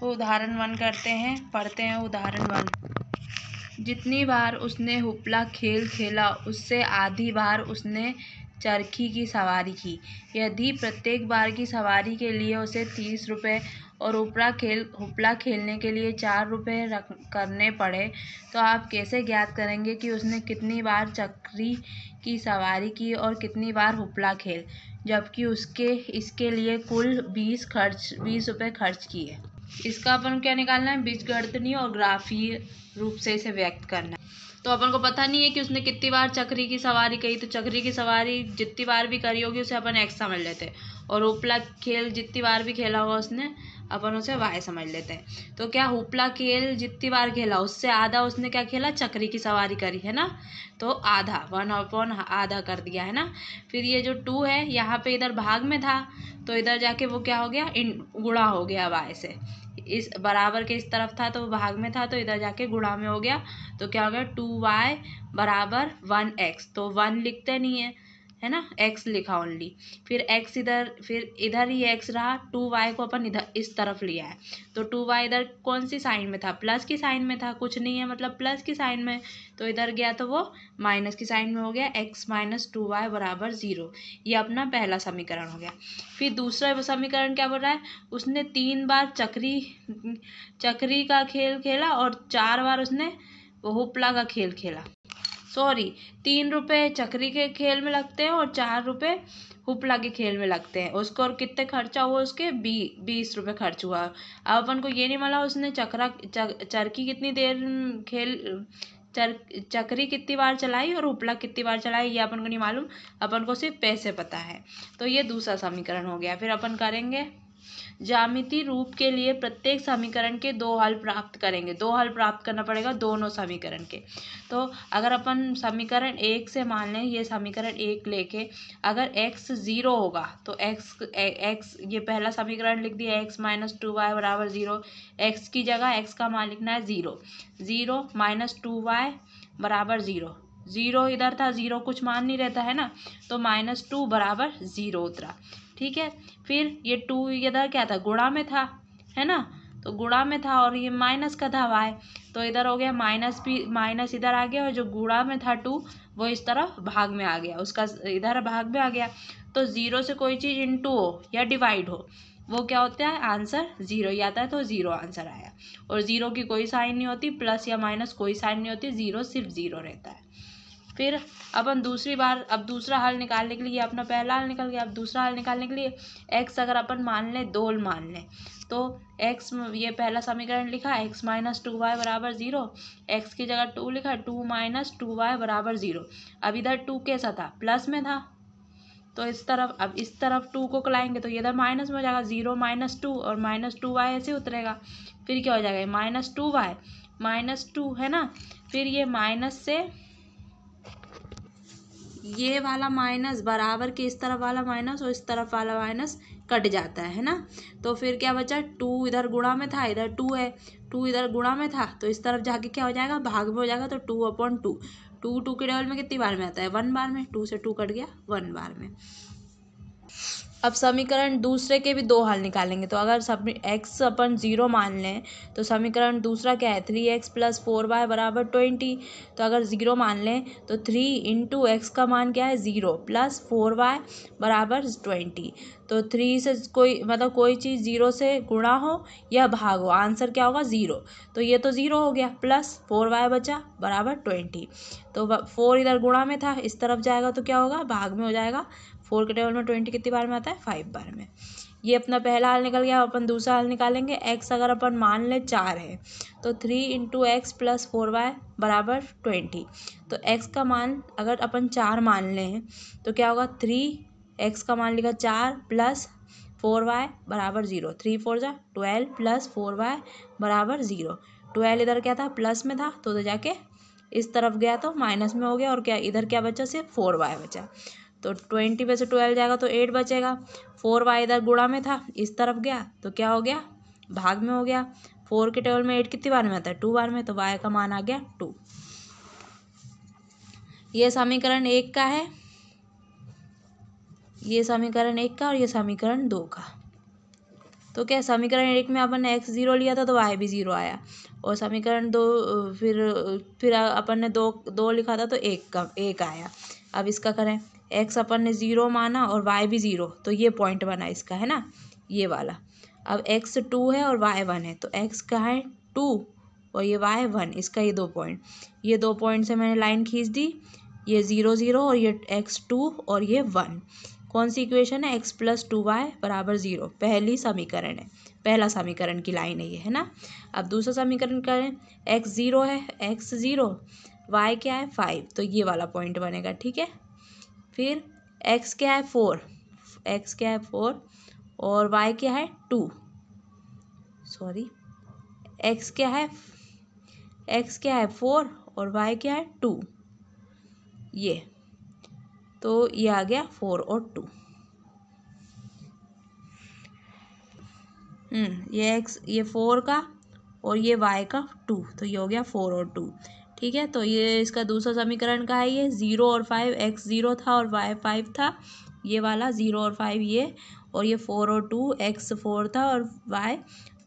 तो उदाहरण वन करते हैं पढ़ते हैं उदाहरण वन जितनी बार उसने हुपला खेल खेला उससे आधी बार उसने चरखी की सवारी की यदि प्रत्येक बार की सवारी के लिए उसे तीस रुपये और उपरा खेल हुपला खेलने के लिए चार रुपये रख करने पड़े तो आप कैसे ज्ञात करेंगे कि उसने कितनी बार चक्री की सवारी की और कितनी बार हुपला खेल जबकि उसके इसके लिए कुल बीस खर्च बीस रुपये खर्च किए इसका अपन क्या निकालना है बीजगणितनीय और ग्राफीय रूप से इसे व्यक्त करना है तो अपन को पता नहीं है कि उसने कितनी बार चक्री की सवारी कही तो चक्री की सवारी जितनी बार भी करी होगी उसे अपन एक्स समझ लेते और उपला खेल जितनी बार भी खेला होगा उसने अपन उसे वाय समझ लेते हैं तो क्या हुपला खेल जितनी बार खेला उससे आधा उसने क्या खेला चक्री की सवारी करी है ना तो आधा वन अपॉन आधा कर दिया है ना फिर ये जो टू है यहाँ पे इधर भाग में था तो इधर जाके वो क्या हो गया इन गुड़ा हो गया वाय से इस बराबर के इस तरफ था तो भाग में था तो इधर जाके गुड़ा में हो गया तो क्या हो गया टू वाई बराबर वन एक्स तो वन लिखते नहीं है है ना एक्स लिखा ओनली फिर एक्स इधर फिर इधर ही एक्स रहा टू वाई को अपन इधर इस तरफ लिया है तो टू वाई इधर कौन सी साइन में था प्लस की साइन में था कुछ नहीं है मतलब प्लस की साइन में तो इधर गया तो वो माइनस की साइन में हो गया एक्स माइनस टू वाई बराबर ज़ीरो ये अपना पहला समीकरण हो गया फिर दूसरा समीकरण क्या बोल रहा है उसने तीन बार चक्री चक्री का खेल खेला और चार बार उसने होपला का खेल खेला सॉरी तीन रुपये चकरी के खेल में लगते हैं और चार रुपये हुपला के खेल में लगते हैं उसको और कितने खर्चा हुआ उसके बी बीस रुपये खर्च हुआ अब अपन को ये नहीं माला उसने चकरा चक, चरखी कितनी देर खेल चर चक्री कितनी बार चलाई और उपला कितनी बार चलाई ये अपन को नहीं मालूम अपन को सिर्फ पैसे पता है तो ये दूसरा समीकरण हो गया फिर अपन करेंगे जामिति रूप के लिए प्रत्येक समीकरण के दो हल प्राप्त करेंगे दो हल प्राप्त करना पड़ेगा दोनों समीकरण के तो अगर अपन समीकरण एक से मान लें ये समीकरण एक लेके अगर एक्स ज़ीरो होगा तो एक्स एक्स ये पहला समीकरण लिख दिया एक्स माइनस टू वाई बराबर ज़ीरो एक्स की जगह एक्स का मान लिखना है zero zero minus two Y बराबर ज़ीरो ज़ीरो इधर था ज़ीरो कुछ मान नहीं रहता है ना तो माइनस टू बराबर ज़ीरो उतरा ठीक है फिर ये टू इधर क्या था गुड़ा में था है ना तो गुड़ा में था और ये माइनस का था वाई तो इधर हो गया माइनस भी माइनस इधर आ गया और जो गुड़ा में था टू वो इस तरह भाग में आ गया उसका इधर भाग में आ गया तो ज़ीरो से कोई चीज़ इन हो या डिवाइड हो वो क्या होता है आंसर ज़ीरो ही आता है तो ज़ीरो आंसर आया और ज़ीरो की कोई साइन नहीं होती प्लस या माइनस कोई साइन नहीं होती ज़ीरो सिर्फ ज़ीरो रहता है फिर अपन दूसरी बार अब दूसरा हल निकालने के लिए अपना पहला हल निकल गया अब दूसरा हल निकालने के लिए एक्स अगर अपन मान लें दो मान लें तो एक्स ये पहला समीकरण लिखा एक्स माइनस टू वाई बराबर ज़ीरो एक्स की जगह टू लिखा टू माइनस टू वाई बराबर ज़ीरो अब इधर टू कैसा था प्लस में था तो इस तरफ अब इस तरफ टू को कलाएंगे तो इधर माइनस में हो जाएगा ज़ीरो माइनस टू और माइनस टू वाई ऐसे उतरेगा फिर क्या हो जाएगा minus two Y minus two है ना फिर ये माइनस से ये वाला माइनस बराबर के इस तरफ वाला माइनस और इस तरफ वाला माइनस कट जाता है ना तो फिर क्या बचा टू इधर गुणा में था इधर टू है टू इधर गुणा में था तो इस तरफ जाके क्या हो जाएगा भाग में हो जाएगा तो two upon two two two के डबल में कितनी बार में आता है वन बार में टू से टू कट गया वन बार में अब समीकरण दूसरे के भी दो हल निकालेंगे तो अगर सब एक्स अपन ज़ीरो मान लें तो समीकरण दूसरा क्या है three X plus four Y बराबर ट्वेंटी तो अगर ज़ीरो मान लें तो थ्री इंटू एक्स का मान क्या है ज़ीरो प्लस फोर वाई बराबर ट्वेंटी तो थ्री से कोई मतलब कोई चीज़ ज़ीरो से गुणा हो या भाग हो आंसर क्या होगा ज़ीरो तो ये तो ज़ीरो हो गया प्लस फोर वाई बचा बराबर ट्वेंटी तो फोर इधर गुणा में था इस तरफ जाएगा तो क्या होगा भाग में हो जाएगा फोर के टेबल में ट्वेंटी कितनी बार में आता है फाइव बार में ये अपना पहला हाल निकल गया अपन दूसरा हाल निकालेंगे एक्स अगर अपन मान लें चार है तो three into X plus four Y बराबर ट्वेंटी तो एक्स का मान अगर अपन चार मान लें तो क्या होगा थ्री एक्स का मान लिखा चार प्लस फोर वाई बराबर ज़ीरो थ्री फोर जा ट्वेल्व प्लस फोर वाई बराबर ज़ीरो ट्वेल्व इधर क्या था प्लस में था तो उधर जाके इस तरफ गया तो माइनस में हो गया और क्या इधर क्या बचा सिर्फ फोर वाई बचा तो ट्वेंटी में से ट्वेल्व जाएगा तो एट बचेगा फोर वाई इधर गुड़ा में था इस तरफ गया तो क्या हो गया भाग में हो गया फोर के टेबल में एट कितनी बार में आता है टू बार में तो वाई का मान आ गया टू ये समीकरण एक का है ये समीकरण एक का और ये समीकरण दो का तो क्या समीकरण एक में अपन ने एक्स ज़ीरो लिया था तो वाई भी ज़ीरो आया और समीकरण दो फिर फिर अपन ने दो दो लिखा था तो एक का एक आया अब इसका करें एक्स अपन ने ज़ीरो माना और वाई भी ज़ीरो तो ये पॉइंट बना इसका है ना ये वाला अब एक्स टू है और वाई वन है तो एक्स का है टू और ये वाई वन इसका ये दो पॉइंट ये दो पॉइंट से मैंने लाइन खींच दी ये ज़ीरो ज़ीरो और ये एक्स टू और ये वन कौन सी इक्वेशन है एक्स प्लस टू वाई बराबर ज़ीरो पहली समीकरण है पहला समीकरण की लाइन है ये है ना अब दूसरा समीकरण करें एक्स ज़ीरो है एक्स ज़ीरो वाई क्या है फाइव तो ये वाला पॉइंट बनेगा ठीक है फिर एक्स क्या है फोर एक्स क्या है फोर और वाई क्या है टू सॉरी x क्या है एक्स क्या है फोर और वाई क्या है टू ये तो ये आ गया फोर और टू हम्म, ये एक्स ये फोर का और ये वाई का टू तो ये हो गया फोर और टू ठीक है तो ये इसका दूसरा समीकरण का है ये ज़ीरो और फाइव एक्स ज़ीरो था और वाई फाइव था ये वाला ज़ीरो और फाइव ये और ये फोर और टू एक्स फोर था और वाई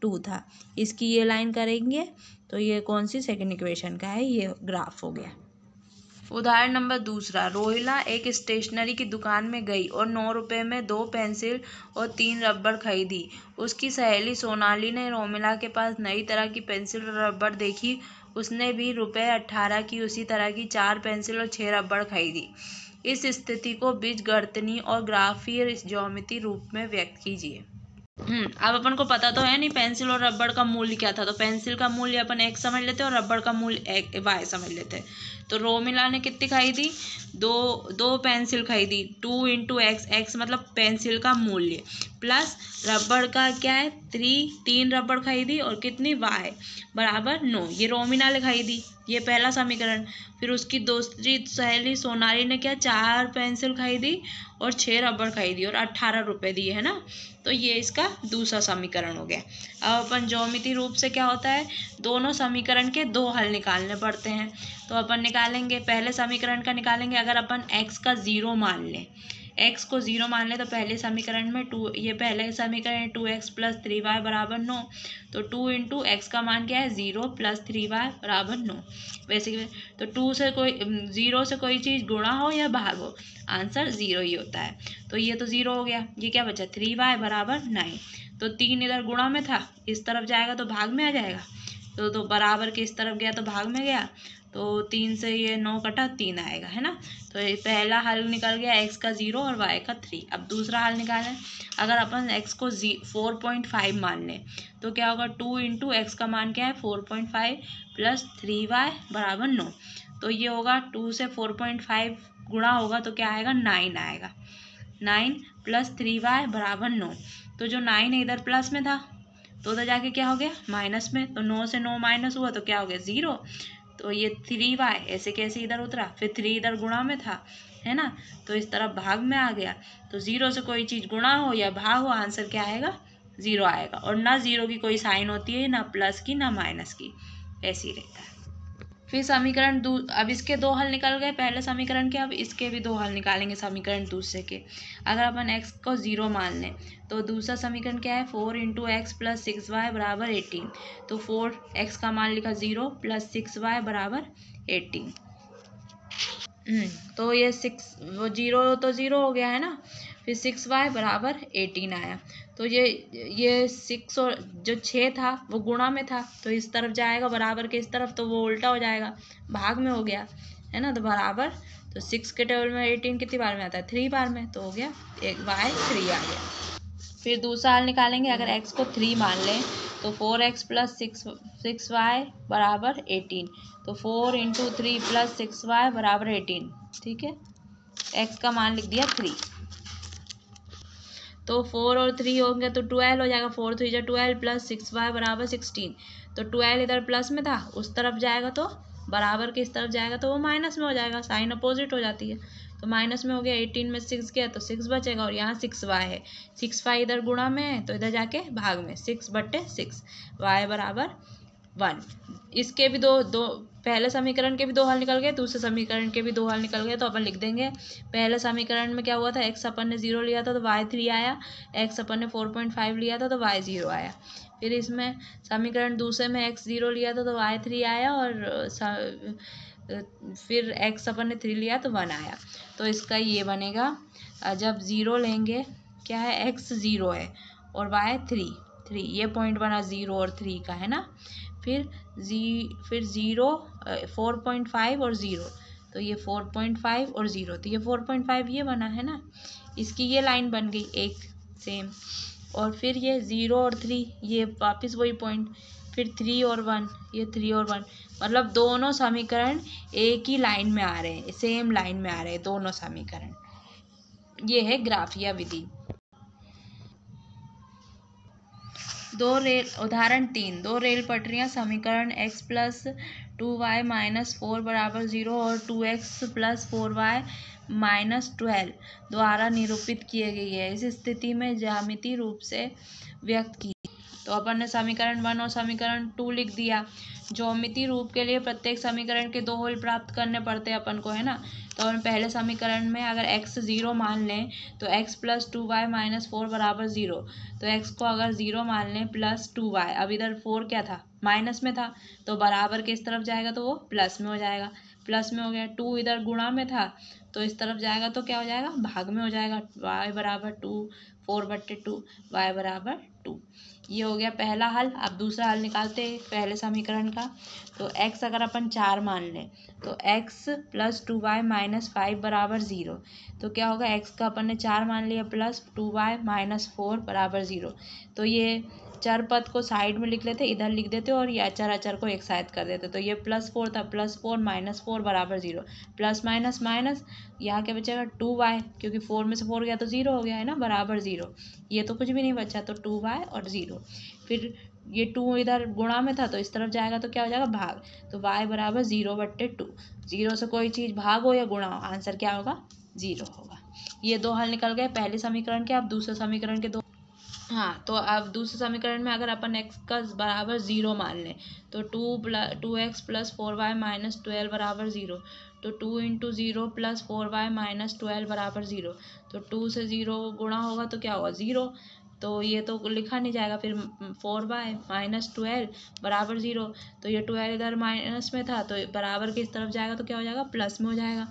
टू था इसकी ये लाइन करेंगे तो ये कौन सी सेकेंड इक्वेशन का है ये ग्राफ हो गया उदाहरण नंबर दूसरा रोहिला एक स्टेशनरी की दुकान में गई और नौ रुपये में दो पेंसिल और तीन रबड़ खरीदी उसकी सहेली सोनाली ने रोमिला के पास नई तरह की पेंसिल और रबड़ देखी उसने भी रुपये अट्ठारह की उसी तरह की चार पेंसिल और छः रबड़ खरीदी इस स्थिति को बीज गर्तनी और ग्राफी ज्योमिति रूप में व्यक्त कीजिए हम्म, अब अपन को पता तो है नहीं पेंसिल और रबड़ का मूल्य क्या था तो पेंसिल का मूल्य अपन एक समझ लेते हैं और रबड़ का मूल्य वाई समझ लेते हैं तो रो ने कितनी खाई थी दो दो पेंसिल खाई थी टू इंटू एक्स एक्स मतलब पेंसिल का मूल्य प्लस रबड़ का क्या है थ्री तीन रबड़ खाई थी और कितनी वाई बराबर नो ये रोमिना ने खाई थी ये पहला समीकरण फिर उसकी दूसरी सहेली सोनाली ने क्या चार पेंसिल खाई थी और छः रबड़ खाई थी और अट्ठारह रुपये दिए है ना तो ये इसका दूसरा समीकरण हो गया अब अपन ज्योमिति रूप से क्या होता है दोनों समीकरण के दो हल निकालने पड़ते हैं तो अपन ने निकालेंगे पहले समीकरण का निकालेंगे अगर अपन एक्स का ज़ीरो मान लें एक्स को ज़ीरो मान लें तो पहले समीकरण में टू ये पहले समीकरण है two X plus three Y बराबर नौ तो टू इंटू एक्स का मान क्या है ज़ीरो प्लस थ्री वाई बराबर नौ वैसे कि तो टू से कोई ज़ीरो से कोई चीज़ गुणा हो या भाग हो आंसर ज़ीरो ही होता है तो ये तो ज़ीरो हो गया ये क्या बचा थ्री वाई बराबर नाइन तो तीन इधर गुणा में था इस तरफ जाएगा तो भाग में आ जाएगा तो तो बराबर के इस तरफ गया तो भाग में गया तो तीन से ये नौ कटा तीन आएगा है ना तो ये पहला हल निकल गया एक्स का ज़ीरो और वाई का थ्री अब दूसरा हल निकालें अगर अपन एक्स को जी फोर पॉइंट फाइव मान लें तो क्या होगा टू इंटू एक्स का मान क्या है four point five plus three Y बराबर नौ तो ये होगा टू से फोर पॉइंट फाइव गुणा होगा तो क्या आएगा नाइन आएगा नाइन प्लस थ्री वाई बराबर नौ तो जो नाइन इधर प्लस में था तो उधर जाके क्या हो गया माइनस में तो नौ से नौ माइनस हुआ तो क्या हो गया ज़ीरो तो ये थ्री वाई ऐसे कैसे इधर उतरा फिर थ्री इधर गुणा में था है ना तो इस तरह भाग में आ गया तो ज़ीरो से कोई चीज़ गुणा हो या भाग हो आंसर क्या आएगा ज़ीरो आएगा और ना ज़ीरो की कोई साइन होती है ना प्लस की ना माइनस की ऐसी रहता है फिर समीकरण दू अब इसके दो हल निकल गए पहले समीकरण के अब इसके भी दो हल निकालेंगे समीकरण दूसरे के अगर अपन एक्स को ज़ीरो मान लें तो दूसरा समीकरण क्या है four into X plus six Y बराबर एटीन तो फोर एक्स का मान लिखा ज़ीरो प्लस सिक्स वाई बराबर एटीन हम्म, तो ये सिक्स वो जीरो तो ज़ीरो हो गया है ना फिर सिक्स वाई बराबर एटीन आया तो ये ये सिक्स और जो छः था वो गुणा में था तो इस तरफ जाएगा बराबर के इस तरफ तो वो उल्टा हो जाएगा भाग में हो गया है ना तो बराबर तो सिक्स के टेबल में एटीन कितनी बार में आता है थ्री बार में तो हो गया एक बाय थ्री आ गया फिर दूसरा हाल निकालेंगे अगर एक्स को थ्री मान लें तो four X plus six six Y बराबर एटीन तो four into three plus six Y बराबर एटीन ठीक है एक्स का मान लिख दिया थ्री तो फोर और थ्री होंगे तो ट्वेल्व हो जाएगा फोर थ्री जा ट्वेल्व प्लस सिक्स वाई बराबर सिक्सटीन तो ट्वेल्व इधर प्लस में था उस तरफ जाएगा तो बराबर किस तरफ जाएगा तो वो माइनस में हो जाएगा साइन अपोजिट हो जाती है तो माइनस में हो गया एटीन में सिक्स गया तो सिक्स बचेगा और यहाँ सिक्स वाई है सिक्स वाई इधर गुणा में है तो इधर जाके भाग में सिक्स बट्टे सिक्स वाई बराबर वन इसके भी दो दो पहले समीकरण के भी दो हल निकल गए दूसरे समीकरण के भी दो हल निकल गए तो अपन लिख देंगे पहले समीकरण में क्या हुआ था एक्स अपन ने जीरो लिया था तो वाई थ्री आया एक्स अपन ने फोर पॉइंट फाइव लिया था तो वाई जीरो आया फिर इसमें समीकरण दूसरे में एक्स जीरो लिया था तो वाई थ्री आया और फिर एक्स अपन ने थ्री लिया तो वन आया तो इसका ये बनेगा जब ज़ीरो लेंगे क्या है एक्स ज़ीरो है और वाई थ्री थ्री ये पॉइंट बना ज़ीरो और थ्री का है ना फिर जी फिर ज़ीरो फोर पॉइंट फाइव और ज़ीरो तो ये फोर पॉइंट फाइव और ज़ीरो तो ये फोर पॉइंट फाइव ये बना है ना इसकी ये लाइन बन गई एक सेम और फिर ये ज़ीरो और थ्री ये वापस वही पॉइंट फिर थ्री और वन ये थ्री और वन मतलब दोनों समीकरण एक ही लाइन में आ रहे हैं सेम लाइन में आ रहे हैं दोनों समीकरण ये है ग्राफिया विधि दो रेल उदाहरण तीन दो रेल पटरियाँ समीकरण X plus two Y minus four बराबर जीरो और two X plus four Y minus twelve द्वारा निरूपित किए गई है इस स्थिति में ज्यामितीय रूप से व्यक्त की तो अपन ने समीकरण वन और समीकरण टू लिख दिया ज्योमिति रूप के लिए प्रत्येक समीकरण के दो होल प्राप्त करने पड़ते हैं अपन को है ना तो अपन पहले समीकरण में अगर x ज़ीरो मान लें तो x plus two Y minus four बराबर ज़ीरो तो x को अगर ज़ीरो मान लें प्लस टू वाई अब इधर फोर क्या था माइनस में था तो बराबर के इस तरफ जाएगा तो वो प्लस में हो जाएगा प्लस में हो गया टू इधर गुणा में था तो इस तरफ जाएगा तो क्या हो जाएगा भाग में हो जाएगा वाई बराबर टू फोर बट्टे टू वाई बराबर टू ये हो गया पहला हल अब दूसरा हल निकालते हैं पहले समीकरण का तो एक्स अगर अपन चार मान लें तो X plus two Y minus five बराबर ज़ीरो तो क्या होगा एक्स का अपन ने चार मान लिया plus two Y minus four बराबर ज़ीरो तो ये चर पद को साइड में लिख लेते इधर लिख देते और ये अचर अचर को एक साइड कर देते तो ये प्लस फोर था प्लस फोर माइनस फोर बराबर ज़ीरो प्लस माइनस माइनस यहाँ क्या बचेगा टू वाई क्योंकि फोर में से फोर गया तो ज़ीरो हो गया है ना बराबर ज़ीरो ये तो कुछ भी नहीं बचा तो टू वाई और ज़ीरो जीरो फिर ये टू इधर गुणा में था तो इस तरफ जाएगा तो क्या हो जाएगा भाग तो वाई बराबर ज़ीरो बट्टे टू जीरो से कोई चीज़ हो या गुणा हो आंसर क्या होगा ज़ीरो होगा ये दो हल निकल गए पहले समीकरण के अब दूसरे समीकरण के दो हाँ तो अब दूसरे समीकरण में अगर अपन एक्स का बराबर ज़ीरो मान लें तो two plus two X plus four Y minus twelve बराबर ज़ीरो तो two into zero plus four Y minus twelve बराबर ज़ीरो तो टू से ज़ीरो गुणा होगा तो क्या होगा ज़ीरो तो ये तो लिखा नहीं जाएगा फिर फोर बाय माइनस ट्वेल्व बराबर ज़ीरो तो ये ट्वेल्व इधर माइनस में था तो बराबर की इस तरफ जाएगा तो क्या हो जाएगा प्लस में हो जाएगा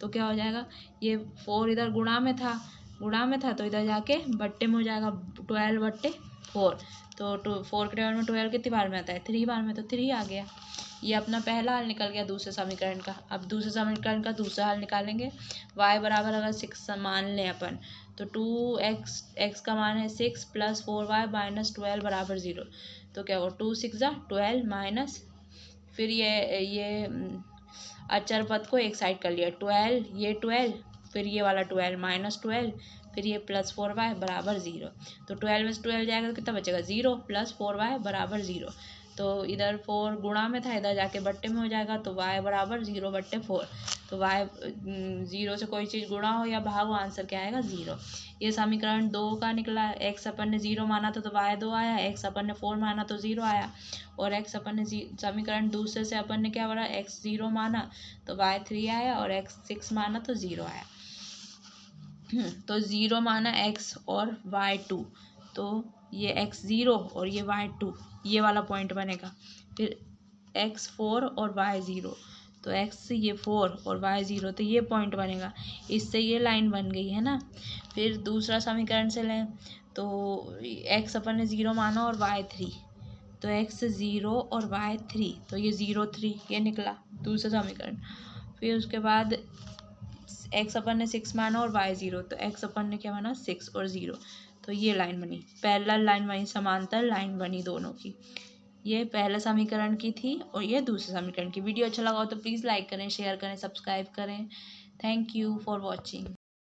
तो क्या हो जाएगा ये फोर इधर गुणा में था गुणा में था तो इधर जाके बट्टे में हो जाएगा ट्वेल्व बट्टे फोर तो टू फोर के टेबल में ट्वेल्व कितनी बार में आता है थ्री बार में तो थ्री आ गया ये अपना पहला हल निकल गया दूसरे समीकरण का अब दूसरे समीकरण का दूसरा हल निकालेंगे y बराबर अगर सिक्स मान लें अपन तो टू एक्स एक्स का मान है six plus four Y minus twelve बराबर ज़ीरो तो क्या होगा टू सिक्स ज़ा ट्वेल्व माइनस फिर ये ये हम्म, अचर पद को एक साइड कर लिया ट्वेल्व ये ट्वेल्व फिर ये वाला ट्वेल्व माइनस ट्वेल्व फिर ये प्लस फोर वाई बराबर ज़ीरो तो ट्वेल्व में से ट्वेल्व जाएगा तो कितना बचेगा ज़ीरो प्लस फोर वाई बराबर ज़ीरो तो इधर फोर गुणा में था इधर जाके बट्टे में हो जाएगा तो वाई बराबर ज़ीरो बट्टे फोर तो वाई ज़ीरो हम्म, से कोई चीज़ गुणा हो या भाग हो आंसर क्या आएगा ज़ीरो ये समीकरण दो का निकला एक्स अपन ने ज़ीरो माना था तो वाई दो आया एक्स अपन ने फोर माना तो ज़ीरो आया और एक्स अपन ने समीकरण दूसरे से अपन ने क्या बोला एक्स ज़ीरो माना तो वाई थ्री आया और एक्स सिक्स माना तो ज़ीरो आया हम्म, तो ज़ीरो माना एक्स और वाई टू तो ये एक्स ज़ीरो और ये वाई टू ये वाला पॉइंट बनेगा फिर एक्स फोर और वाई ज़ीरो तो एक्स ये फोर और वाई ज़ीरो तो ये पॉइंट बनेगा इससे ये लाइन बन गई है ना फिर दूसरा समीकरण से लें तो एक्स अपन ने ज़ीरो माना और वाई थ्री तो एक्स ज़ीरो और वाई थ्री तो ये ज़ीरो थ्री ये निकला दूसरा समीकरण फिर उसके बाद एक्स अपन ने सिक्स माना और वाई ज़ीरो तो एक्स अपन ने क्या माना सिक्स और ज़ीरो तो ये लाइन बनी पैरेलल लाइन बनी समांतर लाइन बनी दोनों की ये पहला समीकरण की थी और ये दूसरे समीकरण की वीडियो अच्छा लगा हो तो प्लीज़ लाइक करें शेयर करें सब्सक्राइब करें थैंक यू फॉर वॉचिंग